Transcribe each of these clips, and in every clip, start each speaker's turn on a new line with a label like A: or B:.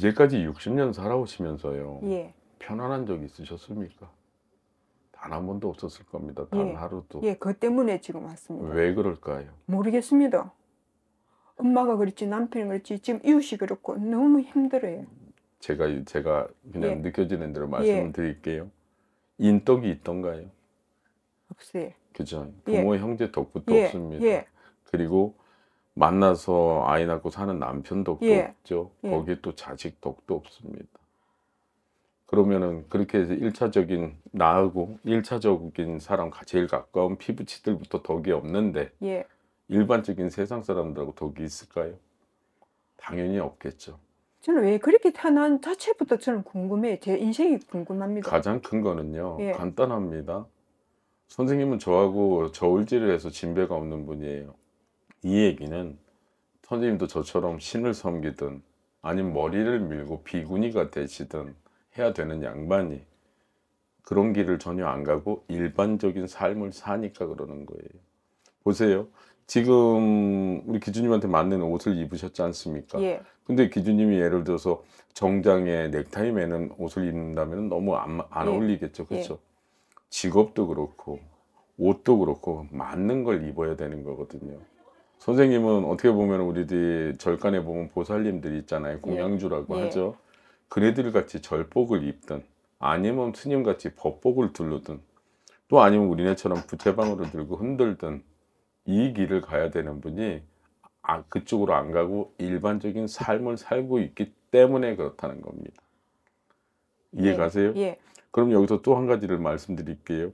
A: 이제까지 60년 살아오시면서요. 예. 편안한 적 있으셨습니까? 단 한 번도 없었을 겁니다. 단 예. 하루도. 예,
B: 그 때문에 지금 왔습니다.
A: 왜 그럴까요?
B: 모르겠습니다. 엄마가 그렇지 남편이 그렇지 지금 이웃이 그렇고 너무 힘들어요.
A: 제가 제가 그냥 예. 느껴지는 대로 말씀을 예. 드릴게요. 인덕이 있던가요? 없어요. 그죠. 예. 부모 형제 덕부도 예. 없습니다. 그리고 만나서 아이 낳고 사는 남편도 예. 없죠. 예. 거기또 자식 덕도 없습니다. 그러면은 그렇게 해서 1차적인 나하고 1차적인 사람 제일 가까운 피부치들부터 덕이 없는데 예. 일반적인 세상 사람들하고 덕이 있을까요? 당연히 없겠죠.
B: 저는 왜 그렇게 태어난 자체부터 저는 궁금해. 제 인생이 궁금합니다. 가장
A: 큰 거는요. 예. 간단합니다. 선생님은 저하고 저울질을 해서 진배가 없는 분이에요. 이 얘기는 선생님도 저처럼 신을 섬기든 아니면 머리를 밀고 비구니가 되시든 해야 되는 양반이 그런 길을 전혀 안 가고 일반적인 삶을 사니까 그러는 거예요. 보세요. 지금 우리 기준님한테 맞는 옷을 입으셨지 않습니까? 예. 근데 기준님이 예를 들어서 정장에 넥타이 매는 옷을 입는다면 너무 안, 안 예. 어울리겠죠. 예. 그렇죠? 예. 직업도 그렇고 옷도 그렇고 맞는 걸 입어야 되는 거거든요. 선생님은 어떻게 보면 우리 뒤 절간에 보면 보살님들 있잖아요. 예. 공양주라고 예. 하죠. 그네들 같이 절복을 입든 아니면 스님 같이 법복을 둘러든또 아니면 우리네처럼 부채방으로 들고 흔들든 이 길을 가야 되는 분이 아, 그쪽으로 안 가고 일반적인 삶을 살고 있기 때문에 그렇다는 겁니다. 이해 가세요? 네. 예. 그럼 여기서 또 한 가지를 말씀드릴게요.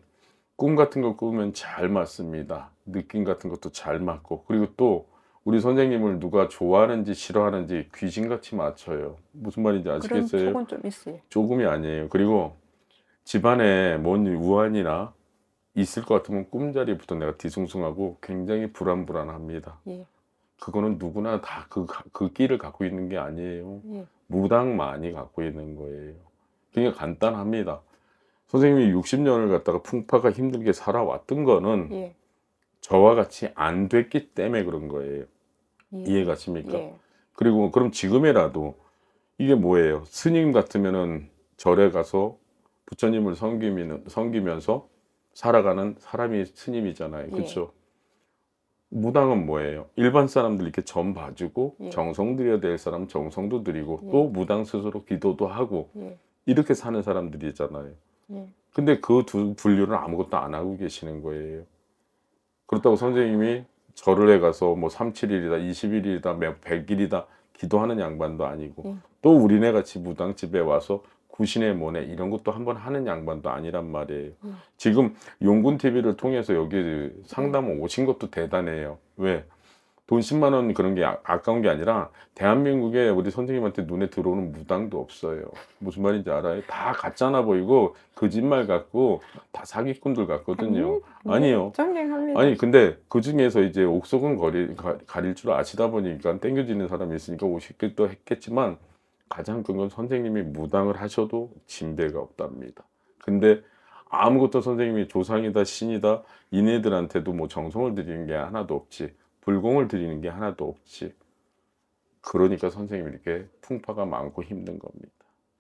A: 꿈 같은 거 꾸면 잘 맞습니다. 느낌 같은 것도 잘 맞고 그리고 또 우리 선생님을 누가 좋아하는지 싫어하는지 귀신같이 맞춰요. 무슨 말인지 아시겠어요? 그런 조금 있어요. 조금이 아니에요. 그리고 집안에 뭔 우환이나 있을 것 같으면 꿈자리부터 내가 뒤숭숭하고 굉장히 불안불안합니다. 예. 그거는 누구나 다 그 그 끼를 갖고 있는 게 아니에요. 예. 무당 많이 갖고 있는 거예요. 그러니 간단합니다. 선생님이 60년을 갖다가 풍파가 힘들게 살아왔던 거는 예. 저와 같이 안 됐기 때문에 그런 거예요. 예. 이해가십니까? 예. 그리고 그럼 지금이라도 이게 뭐예요? 스님 같으면은 절에 가서 부처님을 섬기면, 섬기면서 살아가는 사람이 스님이잖아요. 예. 그렇죠? 무당은 뭐예요? 일반 사람들 이렇게 점 봐주고 예. 정성 드려야 될 사람 정성도 드리고 예. 또 무당 스스로 기도도 하고 예. 이렇게 사는 사람들이잖아요. 예. 근데 그 두 분류를 아무것도 안 하고 계시는 거예요. 그렇다고 선생님이 절을 해가서 뭐 37일이다, 21일이다, 몇 100일이다 기도하는 양반도 아니고 네. 또 우리네 같이 무당집에 와서 구신의 모네 이런 것도 한번 하는 양반도 아니란 말이에요. 음. 지금 용군 TV를 통해서 여기 상담 오신 것도 대단해요. 왜? 돈 10만 원 그런 게 아, 아까운 게 아니라 대한민국에 우리 선생님한테 눈에 들어오는 무당도 없어요. 무슨 말인지 알아요? 다 가짜나 보이고 거짓말 같고 다 사기꾼들 같거든요. 아니, 요 아니 근데 그 중에서 이제 옥석은 거리, 가, 릴줄 아시다 보니까 땡겨지는 사람이 있으니까 오십개도 했겠지만 가장 큰 건 선생님이 무당을 하셔도 진배가 없답니다. 근데 아무것도 선생님이 조상이다 신이다 이네들한테도 뭐 정성을 들이는 게 하나도 없지 불공을 드리는 게 하나도 없지. 그러니까 선생님 이렇게 풍파가 많고 힘든 겁니다.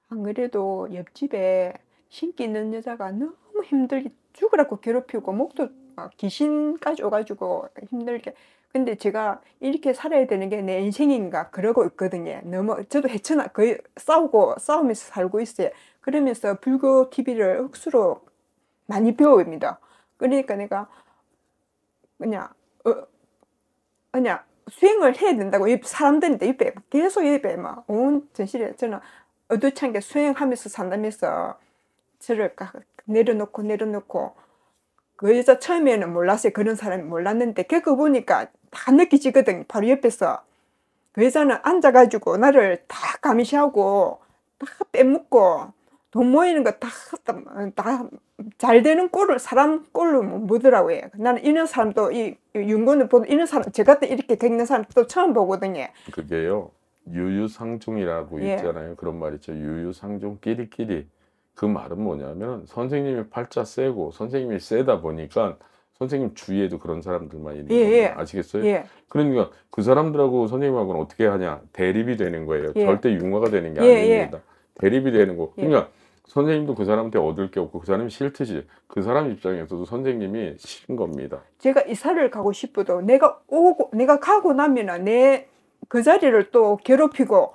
B: 안 그래도 옆집에 신기 있는 여자가 너무 힘들게 죽으라고 괴롭히고 목도 귀신까지 오가지고 힘들게 근데 제가 이렇게 살아야 되는 게 내 인생인가 그러고 있거든요. 너무 저도 헤쳐나 거의 싸우고 싸우면서 살고 있어요. 그러면서 불교 TV를 억수로 많이 배웁니다. 그러니까 내가 그냥 어, 그냥 수행을 해야 된다고 사람들한테 입에 계속 입에 막온 전실에 저는 어두창게 수행하면서 산다면서 저를 내려놓고 내려놓고 그 여자 처음에는 몰랐어요 그런 사람이 몰랐는데 겪어 보니까 다 느끼지거든 바로 옆에서 그 여자는 앉아가지고 나를 다 감시하고 다 빼먹고 돈 모이는 거 다 다 잘 되는 꼴을 사람 꼴로 뭐 보더라고 요 나는 이런 사람도 이 윤건을 보는 이런 사람 제가또 이렇게 되는 사람도 처음 보거든요.
A: 그게요 유유상종이라고 예. 있잖아요. 그런 말 있죠. 유유상종끼리끼리 그 말은 뭐냐면 선생님이 팔자 세고 선생님이 세다 보니까 선생님 주위에도 그런 사람들만 있는 거예요. 예. 아시겠어요? 예. 그러니까 그 사람들하고 선생님하고는 어떻게 하냐 대립이 되는 거예요. 예. 절대 융화가 되는 게 아닙니다. 대립이 되는 거. 그러니까 예. 선생님도 그 사람한테 얻을 게 없고 그 사람이 싫듯이 그 사람 입장에서도 선생님이 싫은 겁니다.
B: 제가 이사를 가고 싶어도 내가 오고 내가 가고 나면 내그 자리를 또 괴롭히고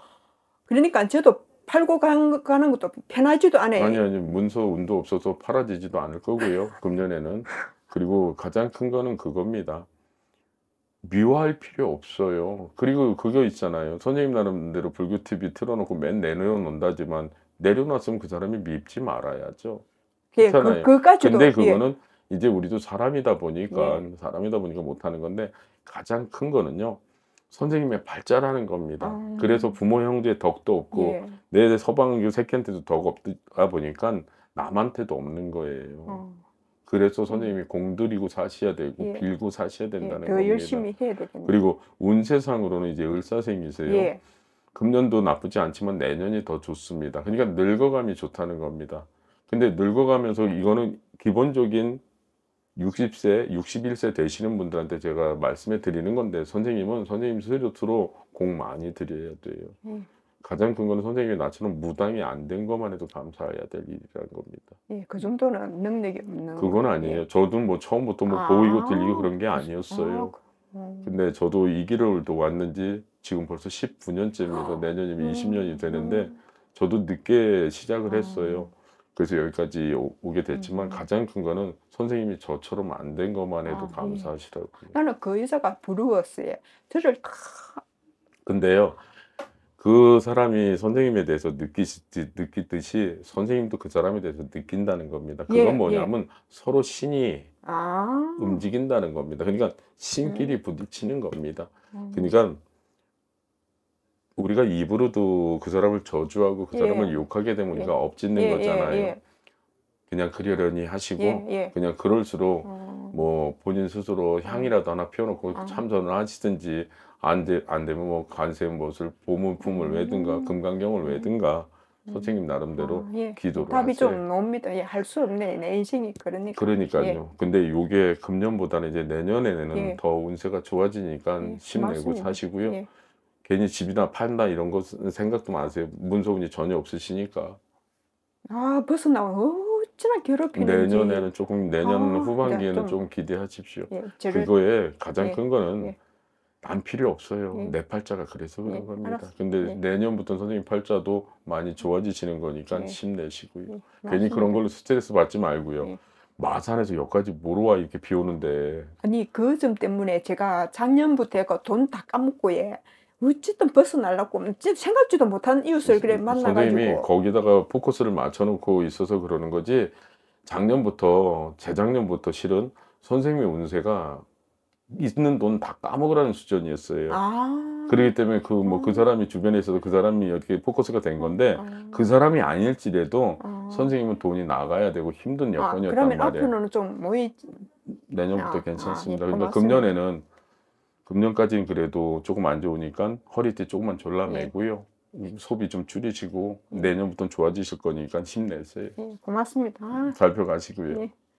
B: 그러니까 저도 팔고 가 가는 것도 편하지도 않아요. 아니
A: 아니 문서 운도 없어서 팔아지지도 않을 거고요. 금년에는 그리고 가장 큰 거는 그겁니다. 미워할 필요 없어요. 그리고 그거 있잖아요. 선생님 나름대로 불교 TV 틀어놓고 맨 내놓는다지만 내려놨으면 그 사람이 밉지 말아야죠. 예, 그, 그까지도. 근데 예. 그거는 예. 이제 우리도 사람이다 보니까 예. 사람이다 보니까 못하는 건데 가장 큰 거는요. 선생님의 발자라는 겁니다. 아. 그래서 부모 형제 덕도 없고 예. 내 서방교 새끼한테도 덕 없다 보니까 남한테도 없는 거예요. 어. 그래서 선생님이 음. 공들이고 사셔야 되고 예. 빌고 사셔야 된다는 예, 겁니다. 열심히 해야 되겠네요. 그리고 운세상으로는 이제 을사생이세요. 금년도 나쁘지 않지만 내년이 더 좋습니다. 그러니까 늙어감이 좋다는 겁니다. 근데 늙어가면서 이거는 기본적인 60세, 61세 되시는 분들한테 제가 말씀해 드리는 건데 선생님은 선생님 스스로 공 많이 드려야 돼요. 네. 가장 큰 거는 선생님이 나처럼 무당이 안 된 것만 해도 감사해야 될 일이라는 겁니다.
B: 예, 그 정도는 능력이 없는.
A: 그건 아니에요. 저도 뭐 처음부터 뭐아 보이고 들리고 그런 게 아니었어요. 아, 근데 저도 이 길을 또 왔는지 지금 벌써 19년째입니다. 아. 내년이면 음. 20년이 되는데 음. 저도 늦게 시작을 아. 했어요. 그래서 여기까지 오, 게 됐지만 음. 가장 큰 거는 선생님이 저처럼 안 된 것만 해도 아, 감사하시라고. 네.
B: 나는 그 의사가 부러웠어요. 저를 다.
A: 근데요, 그 사람이 선생님에 대해서 느끼듯이, 느끼듯이 선생님도 그 사람에 대해서 느낀다는 겁니다. 그건 예, 예. 뭐냐면 예. 서로 신이 아 움직인다는 겁니다. 그러니까 신끼리 음. 부딪히는 겁니다. 음. 그러니까 우리가 입으로도 그 사람을 저주하고 그 예. 사람을 예. 욕하게 되면 우리가 예. 엎짓는 거잖아요. 그냥 그려려니 하시고 예, 예. 그냥 그럴수록 음. 뭐 본인 스스로 향이라도 하나 피워놓고 음. 참선을 하시든지 안, 되, 안 되면 뭐 관세음 못을 보물품을 외든가 음. 금강경을 외든가 선생님 음. 나름대로 아, 예. 기도를 답이 하세요. 좀
B: 옵니다. 예, 할수 없네. 내 인생이 그러니까. 그러니까요. 예.
A: 근데 요게 금년보다는 이제 내년에는 예. 더 운세가 좋아지니까 예. 힘내고 사시고요. 예. 괜히 집이나 판다 이런 거 생각도 마세요. 문소운이 전혀 없으시니까.
B: 아, 벌써 나와. 혹시나 괴롭히는지 내년에는
A: 조금 내년 아, 후반기에는 네, 좀, 좀, 기대하십시오. 예, 그거에 가장 예, 큰 거는 예. 난 필요 없어요. 예. 내 팔자가 그래서 예, 그런 겁니다. 알았어요. 근데 예. 내년부터 선생님 팔자도 많이 좋아지시는 거니까 힘내시고요. 괜히 그런 걸로 스트레스 받지 말고요. 마산에서 여기까지 모로와 이렇게 비 오는데
B: 아니 그 점 때문에 제가 작년부터 돈 다 까먹고 예. 어쨌든 벗어날려고 생각지도 못한 이웃을 그래 만나가지고 선생님이
A: 거기다가 포커스를 맞춰놓고 있어서 그러는 거지 작년부터 재작년부터 실은 선생님의 운세가 있는 돈 다 까먹으라는 수준이었어요. 아 그렇기 때문에 그 뭐그 음. 그 사람이 주변에 있어그 사람이 이렇게 포커스가 된 건데 음. 그 사람이 아닐지라도 음. 선생님은 돈이 나가야 되고 힘든 아, 여건이었단 아, 그러면 말이에요.
B: 그러면 앞으로는 좀 모이
A: 내년부터 아, 괜찮습니다. 아, 네, 그러니까 금년에는 금년까지는 그래도 조금 안 좋으니까 허리띠 조금만 졸라매고요. 네. 음, 소비 좀 줄이시고 내년부터는 좋아지실 거니까 힘내세요. 네,
B: 고맙습니다. 아, 음, 발
A: 가시고요.
B: 네.